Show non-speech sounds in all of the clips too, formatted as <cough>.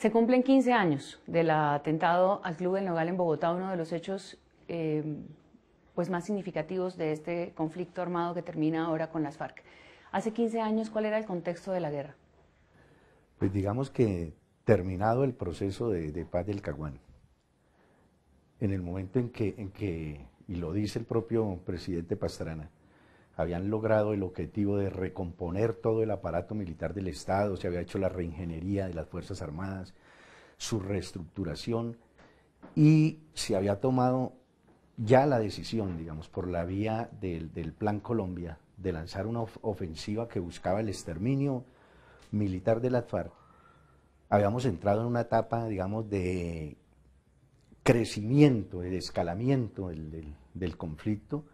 Se cumplen 15 años del atentado al Club del Nogal en Bogotá, uno de los hechos eh, pues más significativos de este conflicto armado que termina ahora con las FARC. Hace 15 años, ¿cuál era el contexto de la guerra? Pues digamos que terminado el proceso de, de paz del Caguán, en el momento en que, en que, y lo dice el propio presidente Pastrana, habían logrado el objetivo de recomponer todo el aparato militar del Estado, se había hecho la reingeniería de las Fuerzas Armadas, su reestructuración, y se había tomado ya la decisión, digamos, por la vía del, Plan Colombia, de lanzar una ofensiva que buscaba el exterminio militar de las FARC, habíamos entrado en una etapa, digamos, de crecimiento, de escalamiento del conflicto,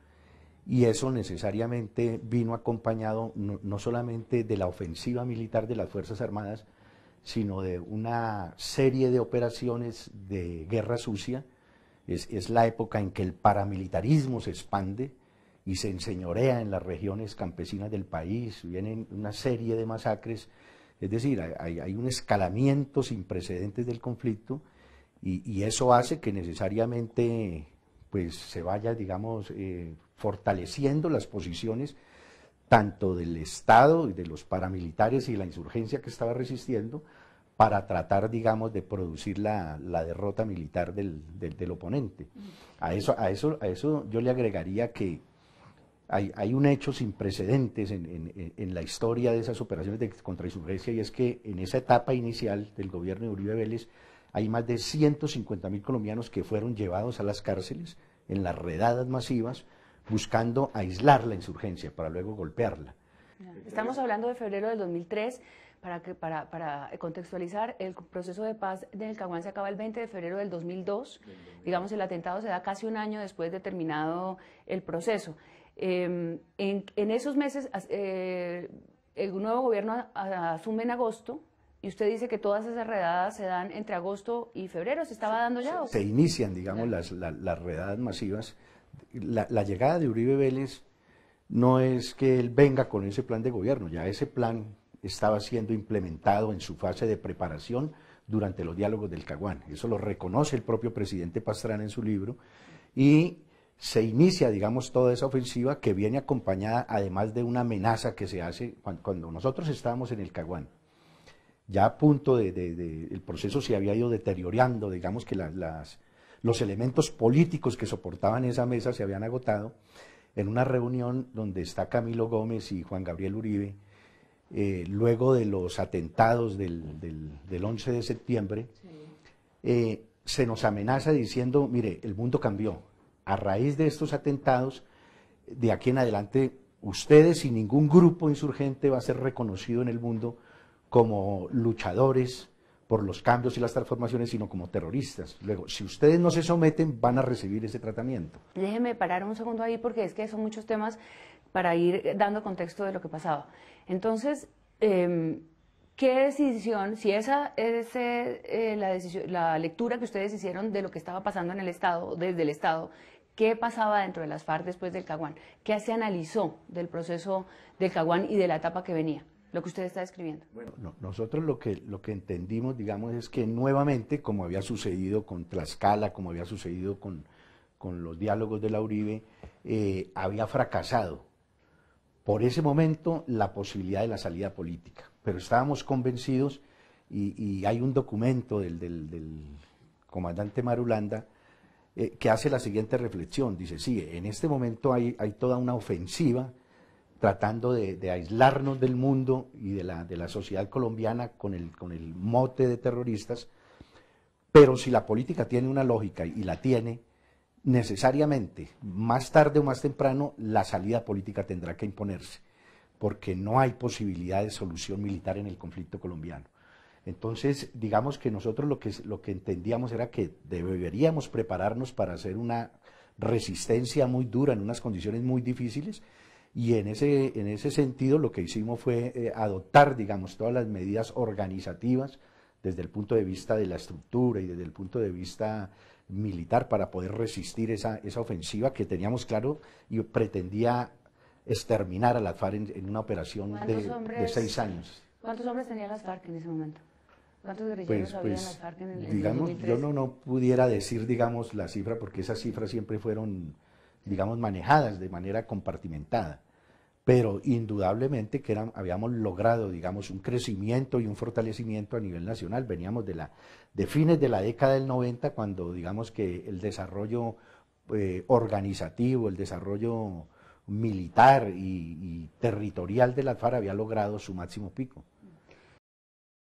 y eso necesariamente vino acompañado no, solamente de la ofensiva militar de las Fuerzas Armadas, sino de una serie de operaciones de guerra sucia. Es, la época en que el paramilitarismo se expande y se enseñorea en las regiones campesinas del país, vienen una serie de masacres, es decir, hay, un escalamiento sin precedentes del conflicto y, eso hace que necesariamente pues se vaya, digamos, eh, fortaleciendo las posiciones tanto del Estado y de los paramilitares y la insurgencia que estaba resistiendo para tratar, digamos, de producir la, derrota militar del, oponente. A eso, eso, a eso yo le agregaría que hay, un hecho sin precedentes en, en, la historia de esas operaciones de contrainsurgencia y es que en esa etapa inicial del gobierno de Uribe Vélez hay más de 150 mil colombianos que fueron llevados a las cárceles en las redadas masivas buscando aislar la insurgencia para luego golpearla. Estamos hablando de febrero del 2003. Para, que, para, contextualizar, el proceso de paz del Caguán se acaba el 20 de febrero del 2002. Digamos, el atentado se da casi un año después de terminado el proceso. Em, en, esos meses, eh, el nuevo gobierno asume en agosto y usted dice que todas esas redadas se dan entre agosto y febrero. ¿Se estaba dando ya? Se inician, digamos, las, las redadas masivas la, llegada de Uribe Vélez no es que él venga con ese plan de gobierno, ya ese plan estaba siendo implementado en su fase de preparación durante los diálogos del Caguán. Eso lo reconoce el propio presidente Pastrana en su libro y se inicia, digamos, toda esa ofensiva que viene acompañada además de una amenaza que se hace cuando, nosotros estábamos en el Caguán. Ya a punto de, el proceso se había ido deteriorando, digamos que las los elementos políticos que soportaban esa mesa se habían agotado en una reunión donde está Camilo Gómez y Juan Gabriel Uribe, eh, luego de los atentados del, 11 de septiembre, eh, se nos amenaza diciendo, mire, el mundo cambió. A raíz de estos atentados, de aquí en adelante, ustedes y ningún grupo insurgente va a ser reconocido en el mundo como luchadores por los cambios y las transformaciones, sino como terroristas. Luego, si ustedes no se someten, van a recibir ese tratamiento. Déjeme parar un segundo ahí porque es que son muchos temas para ir dando contexto de lo que pasaba. Entonces, em, ¿qué decisión, si esa es eh, eh, la, decisión, la lectura que ustedes hicieron de lo que estaba pasando en el Estado, desde el Estado, qué pasaba dentro de las FARC después del Caguán, qué se analizó del proceso del Caguán y de la etapa que venía lo que usted está describiendo. Bueno, nosotros lo que, lo que entendimos, digamos, es que nuevamente, como había sucedido con Tlaxcala, como había sucedido con, los diálogos de la Uribe, eh, había fracasado por ese momento la posibilidad de la salida política. Pero estábamos convencidos, y, hay un documento del, del, comandante Marulanda, eh, que hace la siguiente reflexión. Dice, sí, en este momento hay, hay toda una ofensiva tratando de, aislarnos del mundo y de la, de la sociedad colombiana con el, con el mote de terroristas, pero si la política tiene una lógica y la tiene, necesariamente, más tarde o más temprano, la salida política tendrá que imponerse, porque no hay posibilidad de solución militar en el conflicto colombiano. Entonces, digamos que nosotros lo que, lo que entendíamos era que deberíamos prepararnos para hacer una resistencia muy dura en unas condiciones muy difíciles, y en ese, en ese sentido lo que hicimos fue eh, adoptar, digamos, todas las medidas organizativas desde el punto de vista de la estructura y desde el punto de vista militar para poder resistir esa, esa ofensiva que teníamos claro y pretendía exterminar a las FARC en, una operación de, de, seis años. ¿Cuántos hombres tenía las FARC en ese momento? ¿Cuántos guerrilleros pues, había pues, las FARC en el Digamos, yo no, no pudiera decir, digamos, la cifra, porque esas cifras siempre fueron, digamos, manejadas de manera compartimentada pero indudablemente que eran, habíamos logrado, digamos, un crecimiento y un fortalecimiento a nivel nacional. Veníamos de, la, de fines de la década del 90, cuando, digamos, que el desarrollo eh, organizativo, el desarrollo militar y, territorial de la FARC había logrado su máximo pico.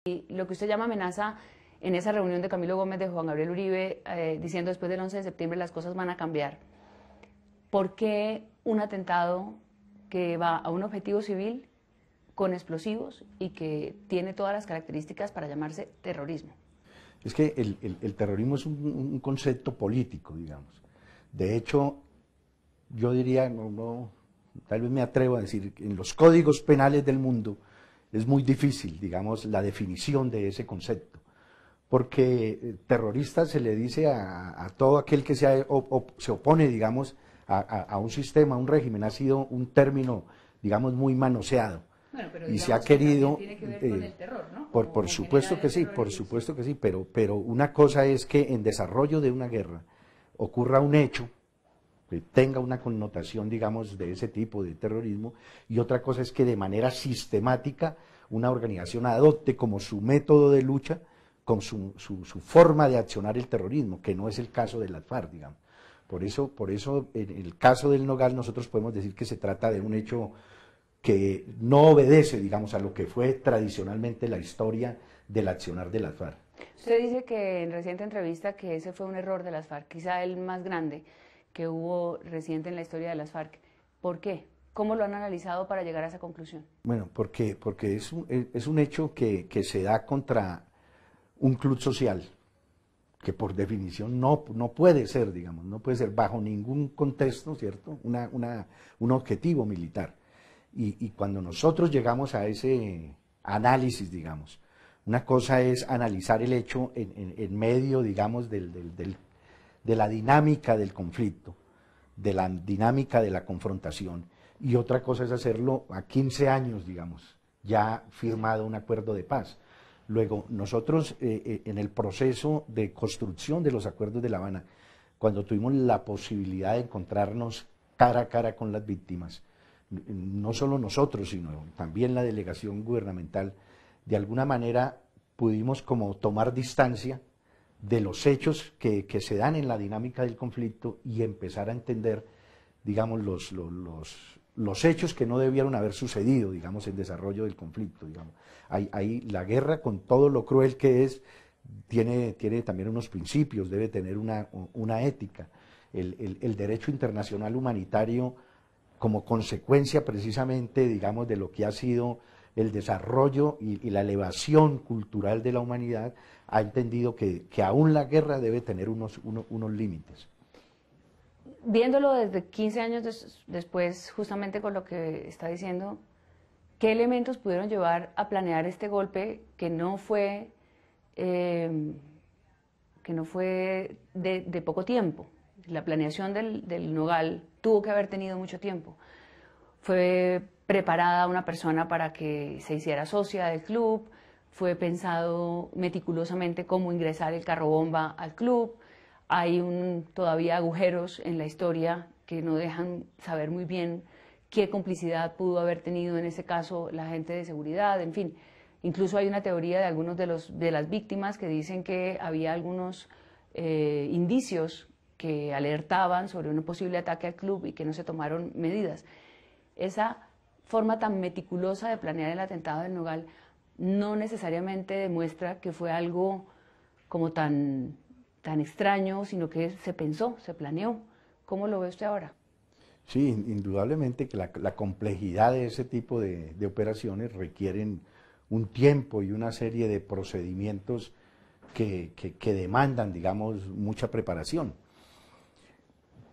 lo que usted llama amenaza en esa reunión de Camilo Gómez de Juan Gabriel Uribe, eh, diciendo después del 11 de septiembre las cosas van a cambiar. ¿Por qué un atentado que va a un objetivo civil con explosivos y que tiene todas las características para llamarse terrorismo. Es que el, terrorismo es un, concepto político, digamos. De hecho, yo diría, no, no, tal vez me atrevo a decir, que en los códigos penales del mundo es muy difícil, digamos, la definición de ese concepto. Porque eh, terrorista se le dice a, todo aquel que se, se opone, digamos, a, un sistema, a un régimen, ha sido un término, digamos, muy manoseado. y se ha querido por, por supuesto que sí, por supuesto que sí, pero, pero una cosa es que en desarrollo de una guerra ocurra un hecho que tenga una connotación, digamos, de ese tipo de terrorismo, y otra cosa es que de manera sistemática una organización adopte como su método de lucha, como su, forma de accionar el terrorismo, que no es el caso de la FARC, digamos. Por eso, por eso en el caso del Nogal nosotros podemos decir que se trata de un hecho que no obedece, digamos, a lo que fue tradicionalmente la historia del accionar de las FARC. Usted dice que en reciente entrevista que ese fue un error de las FARC, quizá el más grande que hubo reciente en la historia de las FARC. ¿Por qué? ¿Cómo lo han analizado para llegar a esa conclusión? Bueno, porque, es, un, es un hecho que se da contra un club social, que por definición no, puede ser, digamos, no puede ser bajo ningún contexto, ¿cierto? Una, una, un objetivo militar. Y, cuando nosotros llegamos a ese análisis, digamos, una cosa es analizar el hecho en, medio, digamos, de la dinámica del conflicto, de la dinámica de la confrontación, y otra cosa es hacerlo a 15 años, digamos, ya firmado un acuerdo de paz. Luego, nosotros eh, eh, en el proceso de construcción de los acuerdos de La Habana, cuando tuvimos la posibilidad de encontrarnos cara a cara con las víctimas, mm, no solo nosotros, sino también la delegación gubernamental, de alguna manera pudimos como tomar distancia de los hechos que, se dan en la dinámica del conflicto y empezar a entender, digamos, los, los los hechos que no debieron haber sucedido, digamos, en desarrollo del conflicto, digamos. la guerra con todo lo cruel que es, tiene, también unos principios, debe tener una, ética. El, derecho internacional humanitario, como consecuencia precisamente, digamos, de lo que ha sido el desarrollo y, la elevación cultural de la humanidad, ha entendido que, aún la guerra debe tener unos límites viéndolo desde 15 años después, justamente con lo que está diciendo, ¿qué elementos pudieron llevar a planear este golpe que no fue, em, que no fue de, poco tiempo? La planeación del, del Nogal tuvo que haber tenido mucho tiempo. Fue preparada una persona para que se hiciera socia del club, fue pensado meticulosamente cómo ingresar el carro bomba al club, hay todavía agujeros en la historia que no dejan saber muy bien qué complicidad pudo haber tenido en ese caso la gente de seguridad, en fin. Incluso hay una teoría de algunos de, los, de las víctimas que dicen que había algunos eh, indicios que alertaban sobre un posible ataque al club y que no se tomaron medidas. Esa forma tan meticulosa de planear el atentado del Nogal no necesariamente demuestra que fue algo como tan tan extraño, sino que se pensó, se planeó. ¿Cómo lo ve usted ahora? Sí, indudablemente que la, complejidad de ese tipo de, operaciones requieren un tiempo y una serie de procedimientos que, demandan, digamos, mucha preparación.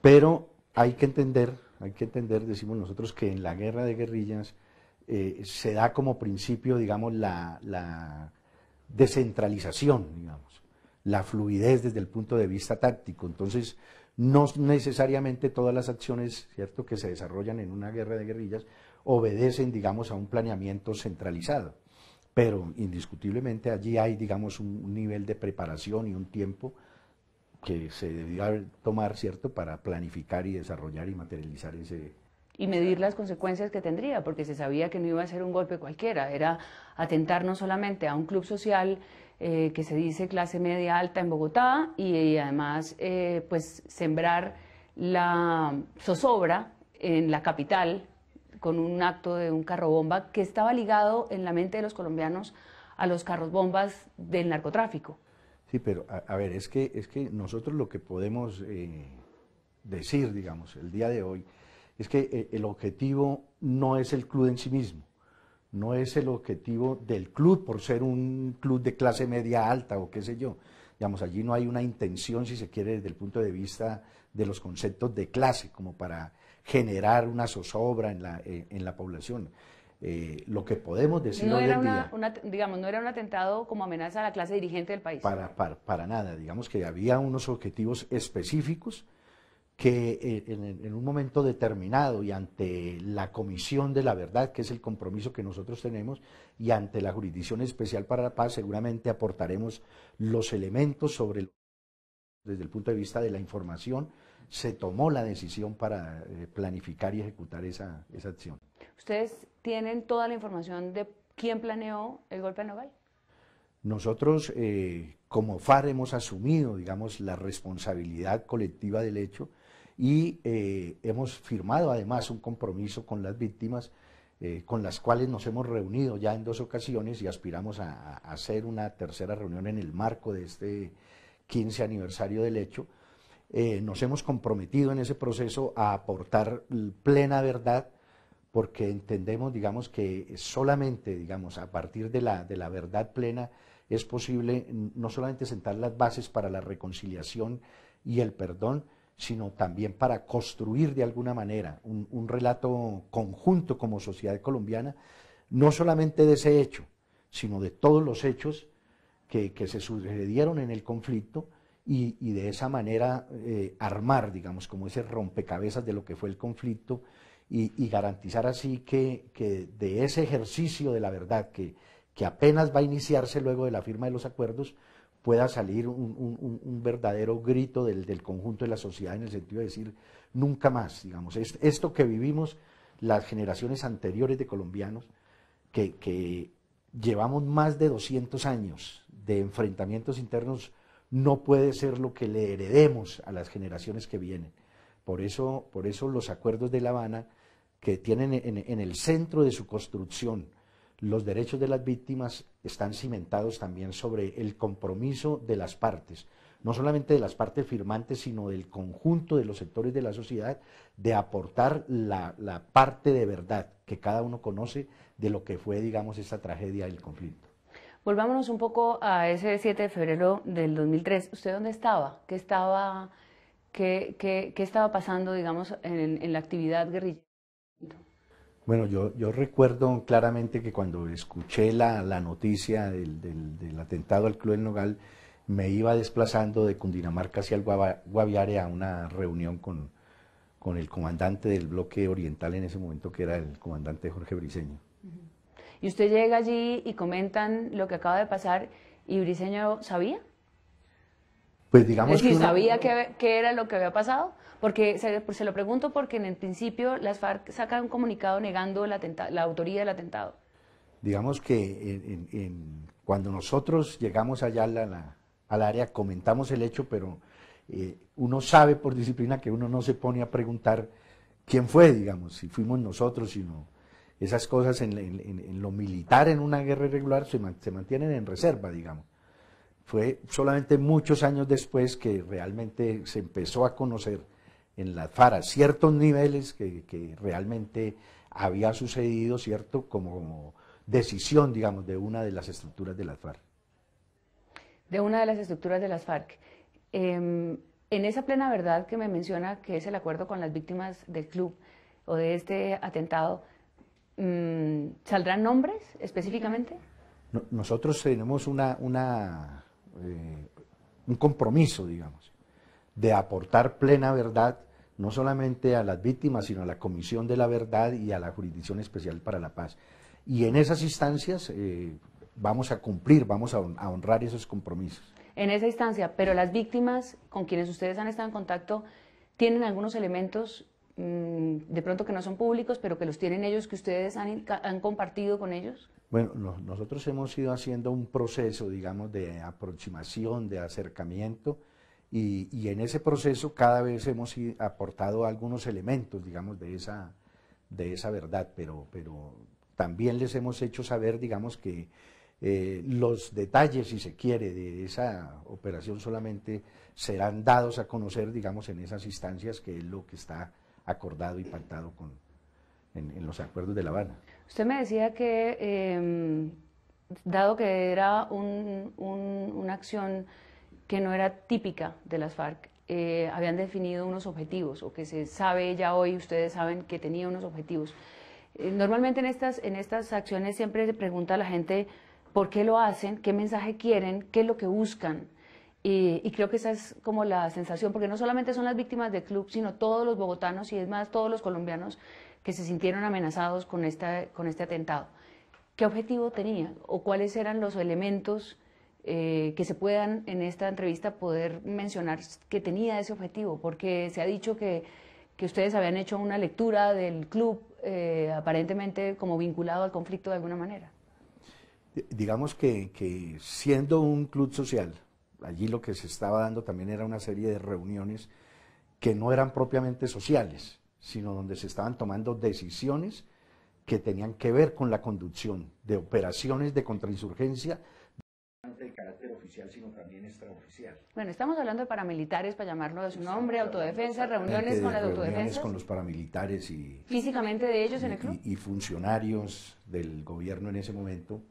Pero hay que entender, hay que entender, decimos nosotros, que en la guerra de guerrillas eh, se da como principio, digamos, la, la descentralización, digamos la fluidez desde el punto de vista táctico. Entonces, no necesariamente todas las acciones ¿cierto? que se desarrollan en una guerra de guerrillas obedecen, digamos, a un planeamiento centralizado. Pero indiscutiblemente allí hay, digamos, un nivel de preparación y un tiempo que se debía tomar, ¿cierto?, para planificar y desarrollar y materializar ese, y medir las consecuencias que tendría, porque se sabía que no iba a ser un golpe cualquiera, era atentar no solamente a un club social eh, que se dice clase media alta en Bogotá y, además eh, pues sembrar la zozobra en la capital con un acto de un carro bomba que estaba ligado en la mente de los colombianos a los carros bombas del narcotráfico. Sí, pero a, ver, es que, es que nosotros lo que podemos eh, decir, digamos, el día de hoy, es que el objetivo no es el club en sí mismo no es el objetivo del club por ser un club de clase media alta o qué sé yo. Digamos, allí no hay una intención, si se quiere, desde el punto de vista de los conceptos de clase, como para generar una zozobra en la, eh, en la población. Eh, lo que podemos decir no hoy era en digamos, no era un atentado como amenaza a la clase dirigente del país. Para, para, para nada, digamos que había unos objetivos específicos que eh, en, un momento determinado y ante la Comisión de la Verdad, que es el compromiso que nosotros tenemos, y ante la Jurisdicción Especial para la Paz, seguramente aportaremos los elementos sobre, el, desde el punto de vista de la información, se tomó la decisión para eh, planificar y ejecutar esa, acción. ¿Ustedes tienen toda la información de quién planeó el golpe de Nogal? Nosotros, eh, como FAR, hemos asumido, digamos, la responsabilidad colectiva del hecho y eh, hemos firmado además un compromiso con las víctimas eh, con las cuales nos hemos reunido ya en dos ocasiones y aspiramos a, hacer una tercera reunión en el marco de este 15 aniversario del hecho. Eh, nos hemos comprometido en ese proceso a aportar plena verdad porque entendemos, digamos, que solamente, digamos, a partir de la, de la verdad plena es posible no solamente sentar las bases para la reconciliación y el perdón, sino también para construir de alguna manera un, relato conjunto como sociedad colombiana, no solamente de ese hecho, sino de todos los hechos que, se sucedieron en el conflicto y, de esa manera eh, armar, digamos, como ese rompecabezas de lo que fue el conflicto y, garantizar así que, de ese ejercicio de la verdad que apenas va a iniciarse luego de la firma de los acuerdos, pueda salir un, verdadero grito del, conjunto de la sociedad en el sentido de decir, nunca más, digamos, esto que vivimos las generaciones anteriores de colombianos, que, llevamos más de 200 años de enfrentamientos internos, no puede ser lo que le heredemos a las generaciones que vienen. Por eso, por eso los acuerdos de La Habana, que tienen en el centro de su construcción los derechos de las víctimas están cimentados también sobre el compromiso de las partes, no solamente de las partes firmantes, sino del conjunto de los sectores de la sociedad, de aportar la, parte de verdad que cada uno conoce de lo que fue, digamos, esta tragedia del conflicto. Volvámonos un poco a ese 7 de febrero del 2003. ¿Usted dónde estaba? ¿Qué estaba, qué, estaba pasando, digamos, en, en la actividad guerrillera? Bueno, yo, recuerdo claramente que cuando escuché la, noticia del, del, atentado al Club del Nogal, me iba desplazando de Cundinamarca hacia el Guaviare a una reunión con, con el comandante del bloque oriental en ese momento, que era el comandante Jorge Briseño. Y usted llega allí y comentan lo que acaba de pasar, ¿y Briseño sabía? Pues digamos que... ¿Sabía qué, era lo que había pasado? Porque pues, se, lo pregunto porque en el principio las FARC sacan un comunicado negando la, autoría del atentado. Digamos que cuando nosotros llegamos allá al área comentamos el hecho, pero eh, uno sabe por disciplina que uno no se pone a preguntar quién fue, digamos, si fuimos nosotros, sino esas cosas en, lo militar, en una guerra irregular, se, se mantienen en reserva, digamos fue solamente muchos años después que realmente se empezó a conocer en las Farc ciertos niveles que, realmente había sucedido, ¿cierto? Como, decisión, digamos, de una de las estructuras de las FARC. De una de las estructuras de las FARC. Em, en esa plena verdad que me menciona, que es el acuerdo con las víctimas del club o de este atentado, mm, ¿saldrán nombres específicamente? nosotros tenemos una, eh, un compromiso, digamos, de aportar plena verdad, no solamente a las víctimas, sino a la Comisión de la Verdad y a la Jurisdicción Especial para la Paz. Y en esas instancias eh, vamos a cumplir, vamos a honrar esos compromisos. En esa instancia, pero las víctimas con quienes ustedes han estado en contacto tienen algunos elementos mm, de pronto que no son públicos, pero que los tienen ellos, que ustedes han, compartido con ellos. Bueno, nosotros hemos ido haciendo un proceso, digamos, de aproximación, de acercamiento y, en ese proceso cada vez hemos aportado algunos elementos, digamos, de esa, de esa verdad, pero, pero también les hemos hecho saber, digamos, que eh, los detalles, si se quiere, de esa operación solamente serán dados a conocer, digamos, en esas instancias, que es lo que está acordado y pactado con, en, los acuerdos de La Habana. Usted me decía que, em, dado que era una acción que no era típica de las FARC, eh, habían definido unos objetivos, o que se sabe ya hoy, ustedes saben que tenía unos objetivos. Eh, normalmente en estas, en estas acciones siempre se pregunta a la gente por qué lo hacen, qué mensaje quieren, qué es lo que buscan. Y, creo que esa es como la sensación, porque no solamente son las víctimas del club, sino todos los bogotanos y es más todos los colombianos que se sintieron amenazados con, esta, con este atentado. ¿Qué objetivo tenía o cuáles eran los elementos eh, que se puedan en esta entrevista poder mencionar que tenía ese objetivo, porque se ha dicho que, que ustedes habían hecho una lectura del club eh, aparentemente como vinculado al conflicto de alguna manera. Digamos que, que, siendo un club social, allí lo que se estaba dando también era una serie de reuniones que no eran propiamente sociales, sino donde se estaban tomando decisiones que tenían que ver con la conducción de operaciones de contrainsurgencia el carácter oficial, sino también extraoficial. Bueno, estamos hablando de paramilitares, para llamarlo de su nombre, autodefensa, reuniones con las con los paramilitares y... Físicamente de ellos y, en el club. Y, funcionarios del gobierno en ese momento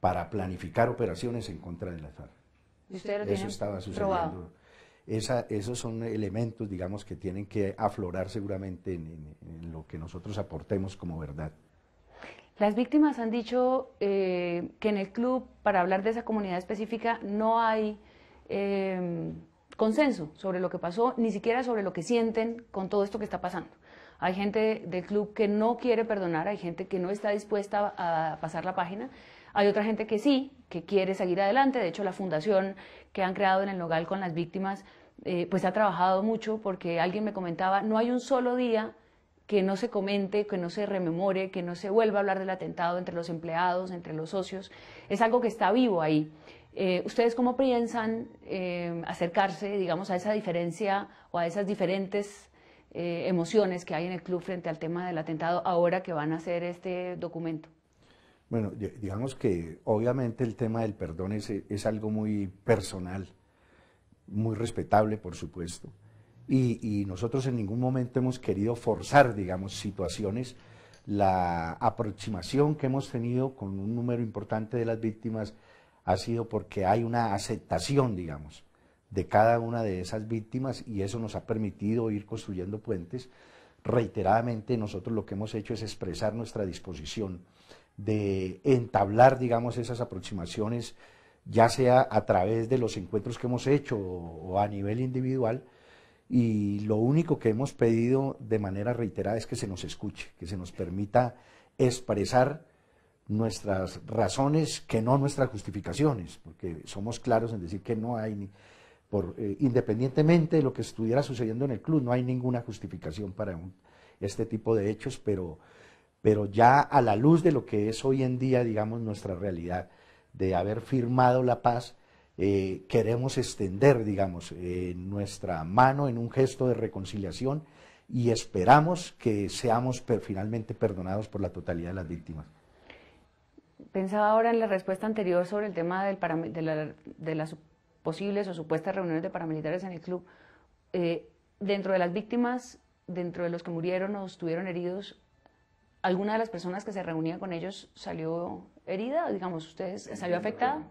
para planificar operaciones en contra de la FARC. Eso estaba sucediendo. esos son elementos, digamos, que tienen que aflorar seguramente en lo que nosotros aportemos como verdad. Las víctimas han dicho eh, que en el club, para hablar de esa comunidad específica, no hay em, consenso sobre lo que pasó, ni siquiera sobre lo que sienten con todo esto que está pasando. Hay gente del club que no quiere perdonar, hay gente que no está dispuesta a pasar la página, hay otra gente que sí, que quiere seguir adelante. De hecho, la fundación que han creado en el Nogal con las víctimas, eh, pues ha trabajado mucho porque alguien me comentaba, no hay un solo día que no se comente, que no se rememore, que no se vuelva a hablar del atentado entre los empleados, entre los socios, es algo que está vivo ahí. Eh, ¿Ustedes cómo piensan eh, acercarse, digamos, a esa diferencia o a esas diferentes eh, emociones que hay en el club frente al tema del atentado ahora que van a hacer este documento? Bueno, digamos que obviamente el tema del perdón es, es algo muy personal, muy respetable, por supuesto y, nosotros en ningún momento hemos querido forzar, digamos, situaciones. La aproximación que hemos tenido con un número importante de las víctimas ha sido porque hay una aceptación, digamos, de cada una de esas víctimas y eso nos ha permitido ir construyendo puentes. Reiteradamente nosotros lo que hemos hecho es expresar nuestra disposición de entablar, digamos, esas aproximaciones, ya sea a través de los encuentros que hemos hecho o a nivel individual, y lo único que hemos pedido de manera reiterada es que se nos escuche, que se nos permita expresar nuestras razones, que no nuestras justificaciones, porque somos claros en decir que no hay, por, eh, independientemente de lo que estuviera sucediendo en el club, no hay ninguna justificación para este tipo de hechos, pero, pero ya a la luz de lo que es hoy en día, digamos, nuestra realidad, de haber firmado la paz, eh, queremos extender, digamos, eh, nuestra mano en un gesto de reconciliación y esperamos que seamos per, finalmente perdonados por la totalidad de las víctimas. Pensaba ahora en la respuesta anterior sobre el tema del de, las posibles o supuestas reuniones de paramilitares en el club. Eh, dentro de las víctimas, dentro de los que murieron o estuvieron heridos, ¿alguna de las personas que se reunía con ellos salió herida? Digamos, ¿ustedes salió afectada?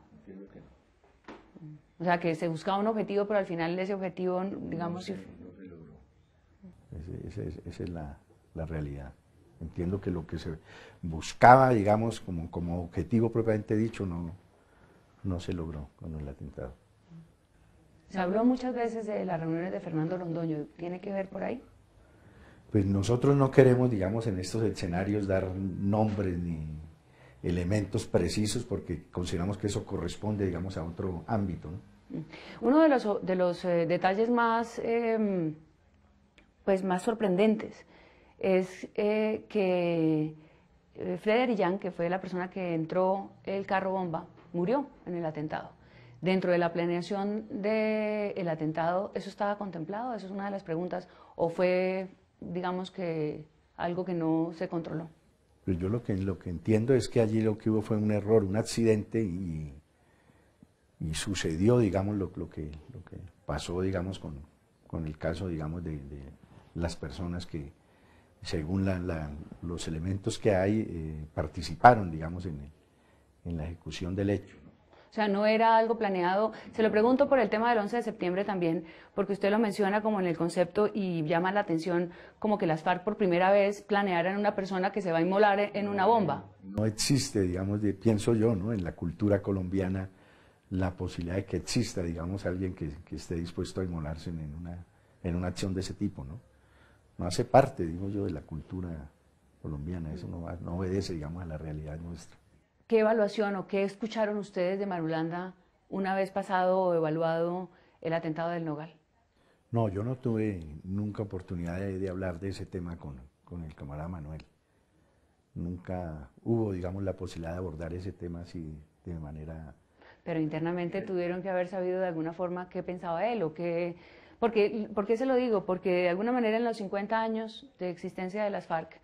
O sea, que se buscaba un objetivo, pero al final ese objetivo, digamos... No, se logró. Esa es la, realidad. Entiendo que lo que se buscaba, digamos, como, como objetivo propiamente dicho, no, no se logró con el atentado. Se habló muchas veces de las reuniones de Fernando Londoño, ¿tiene que ver por ahí? Pues nosotros no queremos, digamos, en estos escenarios dar nombres ni, elementos precisos porque consideramos que eso corresponde, digamos, a otro ámbito. Mm. Uno de los, eh, detalles más, em, pues más sorprendentes es eh, que eh, Frederick que fue la persona que entró el carro bomba, murió en el atentado. Dentro de la planeación del el atentado, ¿eso estaba contemplado? Esa es una de las preguntas. ¿O fue, digamos que, algo que no se controló? Pero pues yo lo que, lo que entiendo es que allí lo que hubo fue un error, un accidente y, sucedió, digamos, lo, que, lo que pasó, digamos, con, el caso, digamos, de, las personas que, según los elementos que hay, eh, participaron, digamos, en la ejecución del hecho. O sea, no era algo planeado. Se lo pregunto por el tema del 11 de septiembre también, porque usted lo menciona como en el concepto y llama la atención como que las FARC por primera vez planearan una persona que se va a inmolar en una bomba. No existe, digamos, pienso yo, ¿no? En la cultura colombiana la posibilidad de que exista, digamos, alguien que, esté dispuesto a inmolarse en una, en una acción de ese tipo, ¿no? No hace parte, digo yo, de la cultura colombiana, eso no, no obedece, digamos, a la realidad nuestra. ¿Qué evaluación o qué escucharon ustedes de Marulanda una vez pasado o evaluado el atentado del Nogal? No, yo no tuve nunca oportunidad de, hablar de ese tema con, con, el camarada Manuel. Nunca hubo, digamos, la posibilidad de abordar ese tema así de manera... Pero internamente eh, tuvieron que haber sabido de alguna forma qué pensaba él o qué... Porque, ¿Por qué se lo digo? Porque de alguna manera en los 50 años de existencia de las FARC,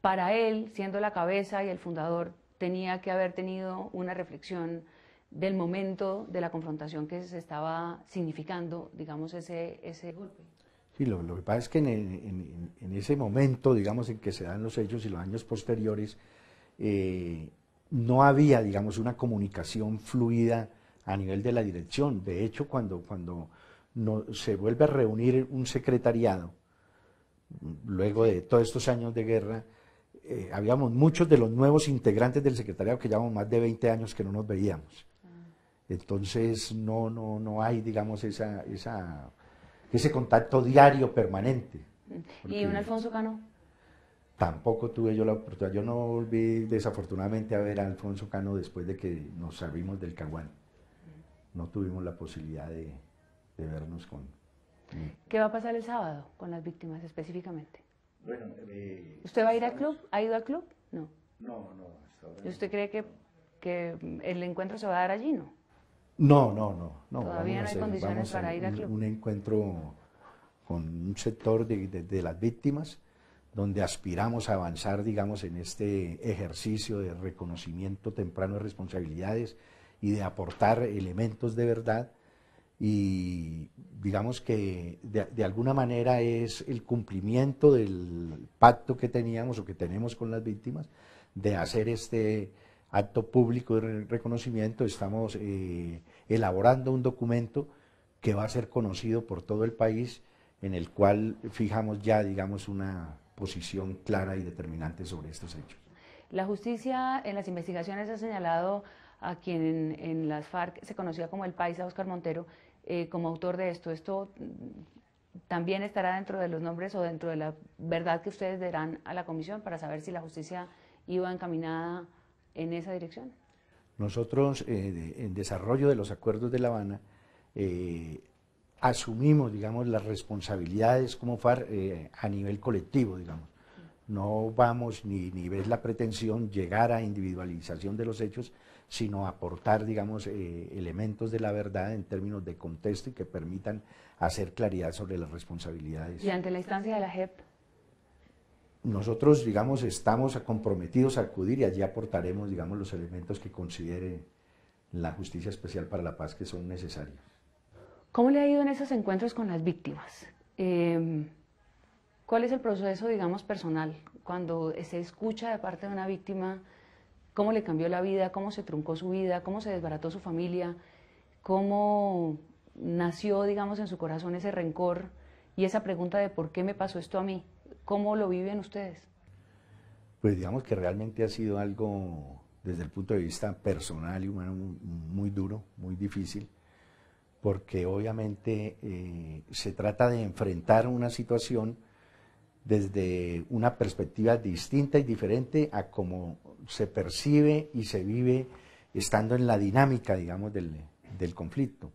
para él, siendo la cabeza y el fundador tenía que haber tenido una reflexión del momento de la confrontación que se estaba significando, digamos, ese, ese golpe. Sí, lo, que pasa es que en, ese momento, digamos, en que se dan los hechos y los años posteriores, eh, no había, digamos, una comunicación fluida a nivel de la dirección. De hecho, cuando, cuando no, se vuelve a reunir un secretariado, luego de todos estos años de guerra, eh, habíamos muchos de los nuevos integrantes del secretariado que llevamos más de 20 años que no nos veíamos. Entonces no, no, no hay, digamos, esa, esa, ese contacto diario permanente. ¿Y un Alfonso Cano? Tampoco tuve yo la oportunidad. Yo no volví desafortunadamente a ver a Alfonso Cano después de que nos salimos del Caguán. No tuvimos la posibilidad de vernos con... ¿Qué va a pasar el sábado con las víctimas específicamente? Eh, ¿Usted va a ir al club? ¿Ha ido al club? No. No, no, usted cree que, que el encuentro se va a dar allí, no? No, no, no. no Todavía no hay condiciones para ir al club. Un, un encuentro con un sector de, de, de, las víctimas donde aspiramos a avanzar, digamos, en este ejercicio de reconocimiento temprano de responsabilidades y de aportar elementos de verdad y digamos que de, alguna manera es el cumplimiento del pacto que teníamos o que tenemos con las víctimas de hacer este acto público de reconocimiento. Estamos eh, elaborando un documento que va a ser conocido por todo el país, en el cual fijamos ya, digamos, una posición clara y determinante sobre estos hechos. La justicia en las investigaciones ha señalado a quien en, las FARC se conocía como el paisa Oscar Montero, eh, como autor de esto. Esto mm, también estará dentro de los nombres o dentro de la verdad que ustedes darán a la comisión para saber si la justicia iba encaminada en esa dirección. Nosotros, eh, en desarrollo de los acuerdos de La Habana, eh, asumimos, digamos, las responsabilidades como FARC a nivel colectivo, digamos. No vamos ni, ni la pretensión llegar a individualización de los hechos, sino aportar, digamos, eh, elementos de la verdad en términos de contexto y que permitan hacer claridad sobre las responsabilidades. ¿Y ante la instancia de la JEP? Nosotros, digamos, estamos comprometidos a acudir y allí aportaremos, digamos, los elementos que considere la Justicia Especial para la Paz que son necesarios. ¿Cómo le ha ido en esos encuentros con las víctimas? Em, ¿Cuál es el proceso, digamos, personal cuando se escucha de parte de una víctima cómo le cambió la vida, cómo se truncó su vida, cómo se desbarató su familia, cómo nació, digamos, en su corazón ese rencor y esa pregunta de por qué me pasó esto a mí. ¿Cómo lo viven ustedes? Pues digamos que realmente ha sido algo desde el punto de vista personal y humano muy, duro, muy difícil, porque obviamente eh, se trata de enfrentar una situación desde una perspectiva distinta y diferente a cómo se percibe y se vive estando en la dinámica, digamos, del, conflicto.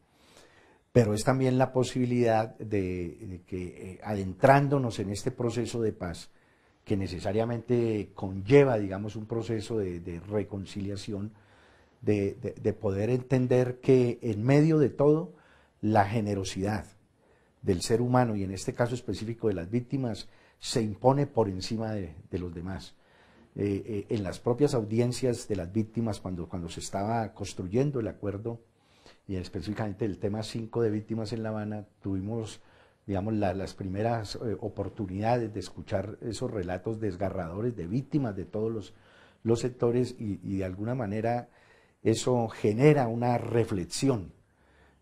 Pero es también la posibilidad de, que eh, adentrándonos en este proceso de paz, que necesariamente conlleva, digamos, un proceso de, reconciliación, de poder entender que en medio de todo, la generosidad del ser humano, y en este caso específico de las víctimas, se impone por encima de, los demás. Eh, eh, en las propias audiencias de las víctimas, cuando, cuando se estaba construyendo el acuerdo, y específicamente el tema 5 de víctimas en La Habana, tuvimos digamos, las primeras eh, oportunidades de escuchar esos relatos desgarradores de víctimas de todos los, sectores y, de alguna manera eso genera una reflexión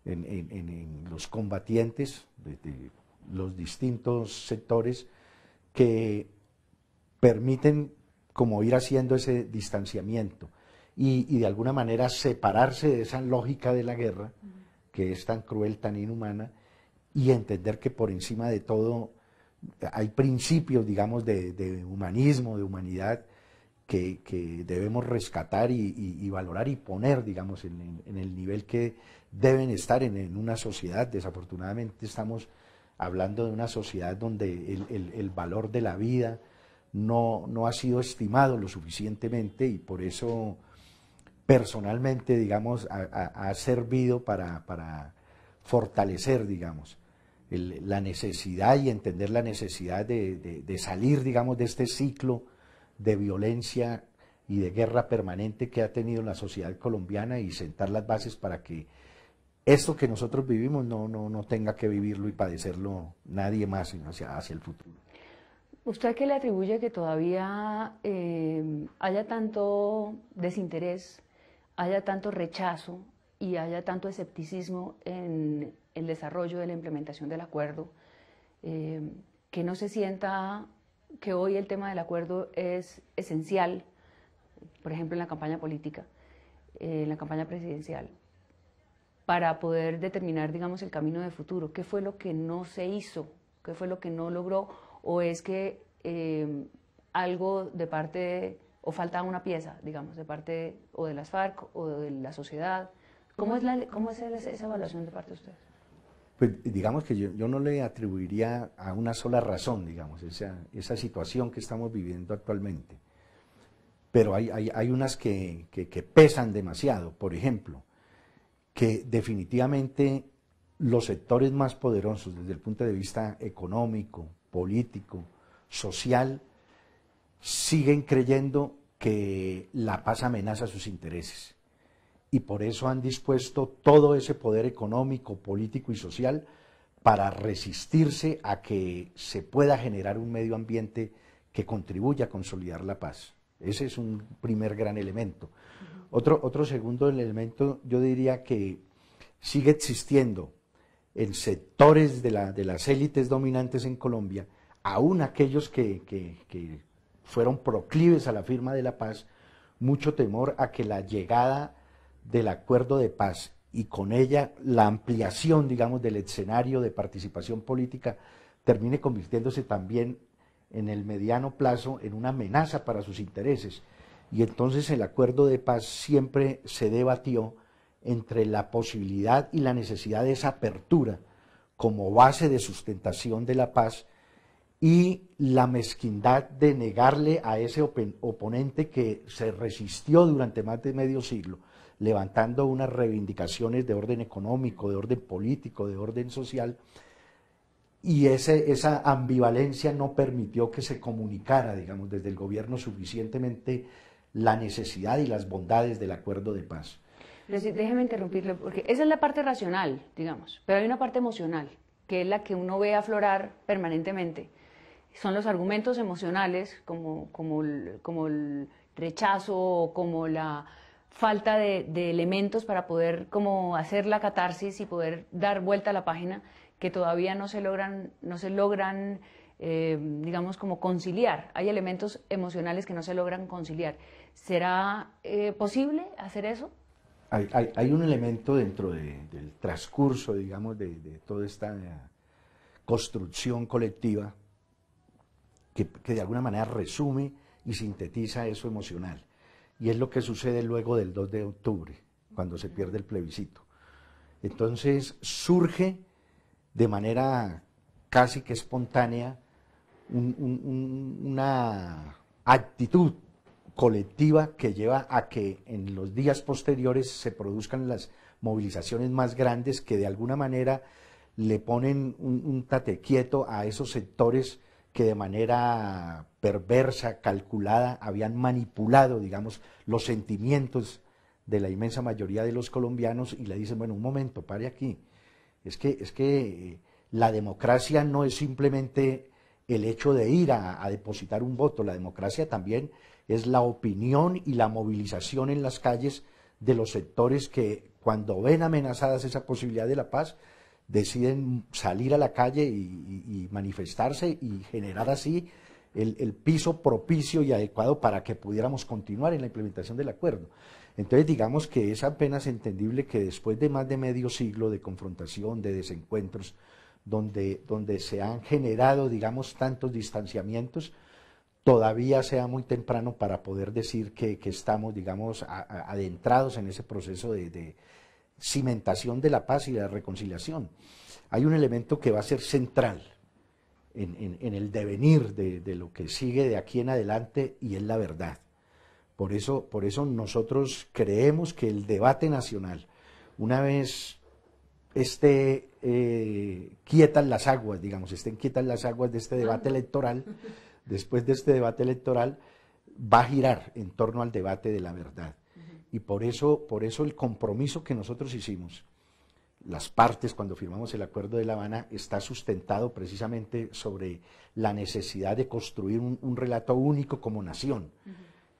en, en, los combatientes de los distintos sectores que permiten como ir haciendo ese distanciamiento y, de alguna manera separarse de esa lógica de la guerra que es tan cruel, tan inhumana, y entender que por encima de todo hay principios, digamos, de, humanismo, de humanidad, que, debemos rescatar y, valorar y poner, digamos, en, el nivel que deben estar en, una sociedad. Desafortunadamente estamos hablando de una sociedad donde el, valor de la vida no, no, ha sido estimado lo suficientemente y por eso personalmente, digamos, ha, servido para, fortalecer, digamos, la necesidad y entender la necesidad de, de salir, digamos, de este ciclo de violencia y de guerra permanente que ha tenido la sociedad colombiana y sentar las bases para que esto que nosotros vivimos no, no, tenga que vivirlo y padecerlo nadie más, sino hacia, el futuro. ¿Usted qué le atribuye que todavía eh, haya tanto desinterés, haya tanto rechazo y haya tanto escepticismo en el desarrollo de la implementación del acuerdo? Eh, que no se sienta que hoy el tema del acuerdo es esencial, por ejemplo, en la campaña política, eh, en la campaña presidencial para poder determinar, digamos, el camino de futuro. ¿Qué fue lo que no se hizo? ¿Qué fue lo que no logró? ¿O es que em, algo de parte, o falta una pieza, digamos, de parte o de las FARC o de la sociedad? ¿Cómo es, cómo es esa evaluación de parte de ustedes? Pues digamos que yo, no le atribuiría a una sola razón, digamos, esa, esa situación que estamos viviendo actualmente. Pero hay, hay, hay unas que, que, pesan demasiado. Por ejemplo, que definitivamente los sectores más poderosos desde el punto de vista económico, político, social, siguen creyendo que la paz amenaza sus intereses. Y por eso han dispuesto todo ese poder económico, político y social para resistirse a que se pueda generar un medio ambiente que contribuya a consolidar la paz. Ese es un primer gran elemento. Otro, segundo elemento, yo diría que sigue existiendo en sectores de, las élites dominantes en Colombia, aún aquellos que, que fueron proclives a la firma de la paz, mucho temor a que la llegada del acuerdo de paz y con ella la ampliación, digamos, del escenario de participación política termine convirtiéndose también en el mediano plazo en una amenaza para sus intereses. Y entonces el acuerdo de paz siempre se debatió entre la posibilidad y la necesidad de esa apertura como base de sustentación de la paz y la mezquindad de negarle a ese oponente que se resistió durante más de medio siglo, levantando unas reivindicaciones de orden económico, de orden político, de orden social, y esa ambivalencia no permitió que se comunicara, digamos, desde el gobierno suficientemente la necesidad y las bondades del acuerdo de paz. déjeme interrumpirle, porque esa es la parte racional, digamos, pero hay una parte emocional, que es la que uno ve aflorar permanentemente. Son los argumentos emocionales, como, como, el, rechazo, como la falta de, de elementos para poder como hacer la catarsis y poder dar vuelta a la página, que todavía no se logran, no se logran eh, digamos, como conciliar. Hay elementos emocionales que no se logran conciliar. ¿Será eh, posible hacer eso? Hay, un elemento dentro del transcurso, digamos, de, de toda esta eh, construcción colectiva que, que, de alguna manera resume y sintetiza eso emocional. Y es lo que sucede luego del 2 de octubre, cuando se pierde el plebiscito. Entonces surge de manera casi que espontánea una actitud colectiva que lleva a que en los días posteriores se produzcan las movilizaciones más grandes que de alguna manera le ponen un, un tate quieto a esos sectores que de manera perversa, calculada, habían manipulado, digamos, los sentimientos de la inmensa mayoría de los colombianos y le dicen, bueno, un momento, pare aquí, es que, es que eh, la democracia no es simplemente el hecho de ir a, depositar un voto, la democracia también es la opinión y la movilización en las calles de los sectores que cuando ven amenazadas esa posibilidad de la paz, deciden salir a la calle y, manifestarse y generar así el piso propicio y adecuado para que pudiéramos continuar en la implementación del acuerdo. Entonces digamos que es apenas entendible que después de más de medio siglo de confrontación, de desencuentros, donde, donde se han generado, digamos, tantos distanciamientos, todavía sea muy temprano para poder decir que, estamos, digamos, adentrados en ese proceso de, cimentación de la paz y la reconciliación. Hay un elemento que va a ser central en, el devenir de lo que sigue de aquí en adelante y es la verdad. Por eso, por eso nosotros creemos que el debate nacional, una vez esté eh, quietas las aguas, digamos, estén quietas las aguas de este debate electoral, <laughs> después de este debate electoral, va a girar en torno al debate de la verdad. Y por eso, por eso el compromiso que nosotros hicimos, las partes cuando firmamos el Acuerdo de La Habana, está sustentado precisamente sobre la necesidad de construir un, relato único como nación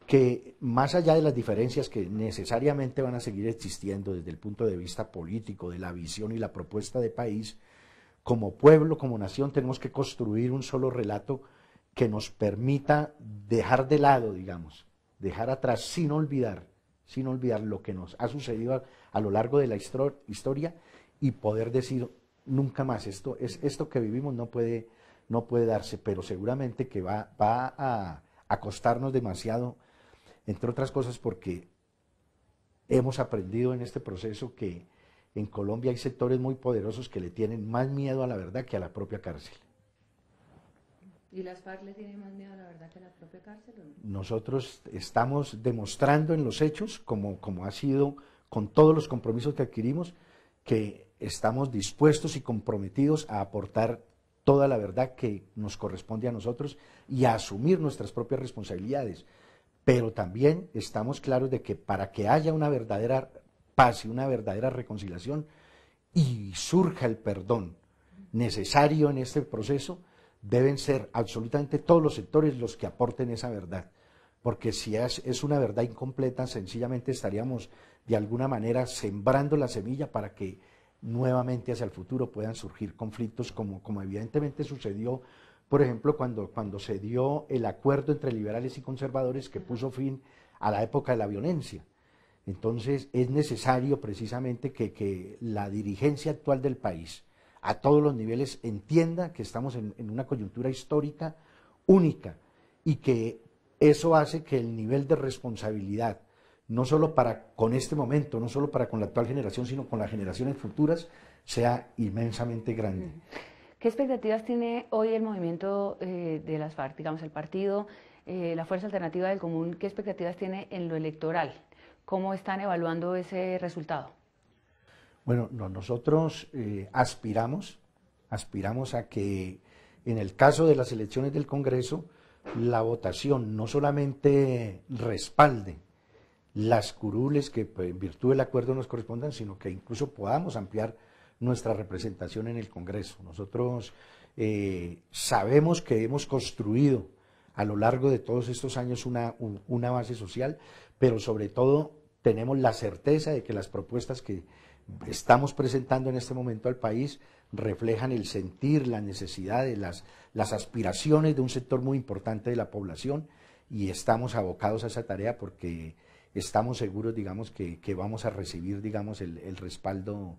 que más allá de las diferencias que necesariamente van a seguir existiendo desde el punto de vista político, de la visión y la propuesta de país, como pueblo, como nación, tenemos que construir un solo relato que nos permita dejar de lado, digamos, dejar atrás sin olvidar, sin olvidar lo que nos ha sucedido a, lo largo de la historia y poder decir nunca más esto es esto que vivimos no puede no puede darse, pero seguramente que va, va a, a costarnos demasiado entre otras cosas porque hemos aprendido en este proceso que en Colombia hay sectores muy poderosos que le tienen más miedo a la verdad que a la propia cárcel. ¿Y las FARC le tienen más miedo a la verdad que a la propia cárcel? Nosotros estamos demostrando en los hechos, como, como ha sido con todos los compromisos que adquirimos, que estamos dispuestos y comprometidos a aportar toda la verdad que nos corresponde a nosotros y a asumir nuestras propias responsabilidades. Pero también estamos claros de que para que haya una verdadera paz y una verdadera reconciliación y surja el perdón necesario en este proceso, deben ser absolutamente todos los sectores los que aporten esa verdad. Porque si es, es una verdad incompleta, sencillamente estaríamos de alguna manera sembrando la semilla para que nuevamente hacia el futuro puedan surgir conflictos como, como evidentemente sucedió por ejemplo, cuando, cuando se dio el acuerdo entre liberales y conservadores que puso fin a la época de la violencia. Entonces es necesario precisamente que, la dirigencia actual del país, a todos los niveles, entienda que estamos en, en una coyuntura histórica única y que eso hace que el nivel de responsabilidad, no solo para con este momento, no solo para con la actual generación, sino con las generaciones futuras, sea inmensamente grande. ¿Qué expectativas tiene hoy el movimiento eh, de las FARC, digamos, el partido, eh, la Fuerza Alternativa del Común, qué expectativas tiene en lo electoral? ¿Cómo están evaluando ese resultado? Bueno, nosotros eh, aspiramos, aspiramos a que en el caso de las elecciones del Congreso, la votación no solamente respalde las curules que pues, en virtud del acuerdo nos correspondan, sino que incluso podamos ampliar nuestra representación en el Congreso. Nosotros eh, sabemos que hemos construido a lo largo de todos estos años una, base social, pero sobre todo tenemos la certeza de que las propuestas que estamos presentando en este momento al país reflejan el sentir, las necesidades, las, aspiraciones de un sector muy importante de la población y estamos abocados a esa tarea porque estamos seguros, digamos, que, vamos a recibir, digamos, el respaldo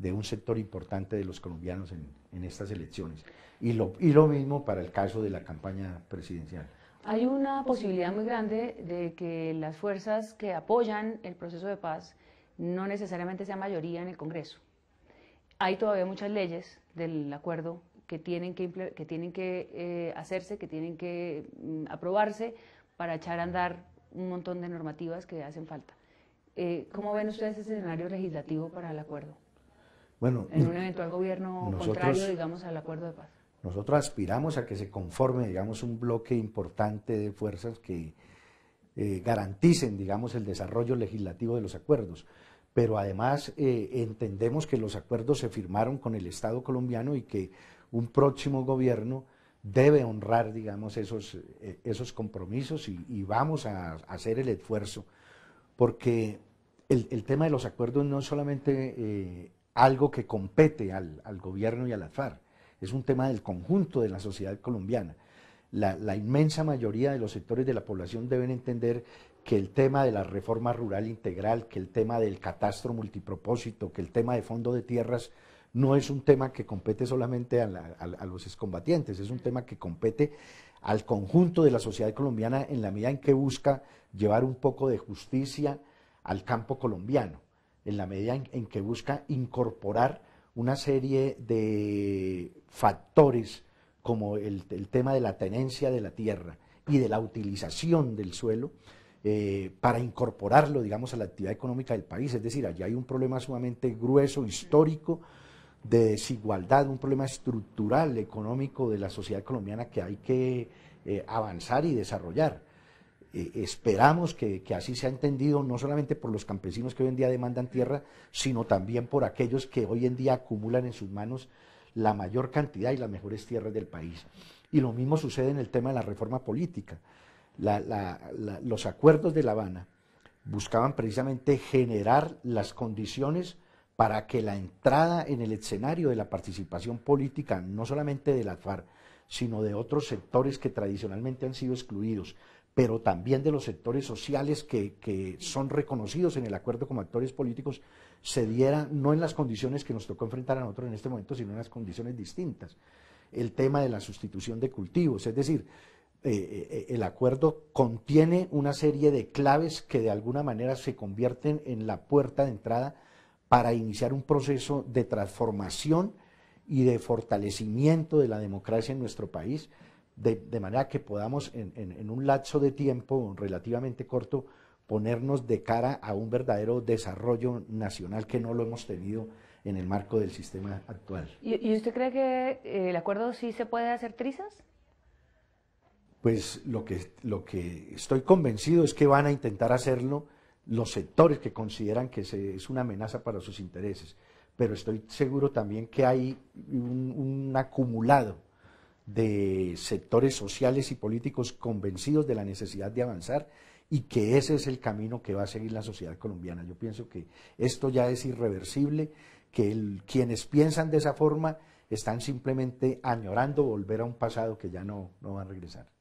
de un sector importante de los colombianos en, en estas elecciones. Y lo, y lo mismo para el caso de la campaña presidencial. Hay una posibilidad muy grande de que las fuerzas que apoyan el proceso de paz no necesariamente sea mayoría en el Congreso. Hay todavía muchas leyes del acuerdo que tienen que, que, tienen que eh, hacerse, que tienen que mm, aprobarse para echar a andar un montón de normativas que hacen falta. Eh, ¿Cómo ven ustedes ese escenario legislativo para el acuerdo? Bueno, en un eventual gobierno contrario, digamos, al acuerdo de paz. Nosotros aspiramos a que se conforme, digamos, un bloque importante de fuerzas que eh, garanticen, digamos, el desarrollo legislativo de los acuerdos. Pero además eh, entendemos que los acuerdos se firmaron con el Estado colombiano y que un próximo gobierno debe honrar, digamos, esos, eh, esos compromisos y, vamos a, hacer el esfuerzo. Porque el, tema de los acuerdos no solamente algo que compete al, gobierno y al la FARC. Es un tema del conjunto de la sociedad colombiana. La, inmensa mayoría de los sectores de la población deben entender que el tema de la reforma rural integral, que el tema del catastro multipropósito, que el tema de fondo de tierras, no es un tema que compete solamente a los excombatientes, es un tema que compete al conjunto de la sociedad colombiana en la medida en que busca llevar un poco de justicia al campo colombiano en la medida en, que busca incorporar una serie de factores como el, tema de la tenencia de la tierra y de la utilización del suelo eh, para incorporarlo, digamos, a la actividad económica del país. Es decir, allí hay un problema sumamente grueso, histórico, de desigualdad, un problema estructural, económico de la sociedad colombiana que hay que eh, avanzar y desarrollar. Eh, esperamos que, así sea entendido, no solamente por los campesinos que hoy en día demandan tierra, sino también por aquellos que hoy en día acumulan en sus manos la mayor cantidad y las mejores tierras del país. Y lo mismo sucede en el tema de la reforma política. los acuerdos de La Habana buscaban precisamente generar las condiciones para que la entrada en el escenario de la participación política, no solamente de la FARC, sino de otros sectores que tradicionalmente han sido excluidos, pero también de los sectores sociales que, son reconocidos en el acuerdo como actores políticos, se diera no en las condiciones que nos tocó enfrentar a nosotros en este momento, sino en las condiciones distintas. El tema de la sustitución de cultivos, es decir, eh, eh, el acuerdo contiene una serie de claves que de alguna manera se convierten en la puerta de entrada para iniciar un proceso de transformación y de fortalecimiento de la democracia en nuestro país de, manera que podamos en, un lapso de tiempo relativamente corto ponernos de cara a un verdadero desarrollo nacional que no lo hemos tenido en el marco del sistema actual. ¿Y, usted cree que eh, el acuerdo sí se puede hacer trizas? Pues lo que, lo que estoy convencido es que van a intentar hacerlo los sectores que consideran que es una amenaza para sus intereses, pero estoy seguro también que hay un acumulado de sectores sociales y políticos convencidos de la necesidad de avanzar y que ese es el camino que va a seguir la sociedad colombiana. Yo pienso que esto ya es irreversible, que quienes piensan de esa forma están simplemente añorando volver a un pasado que ya no, no va a regresar.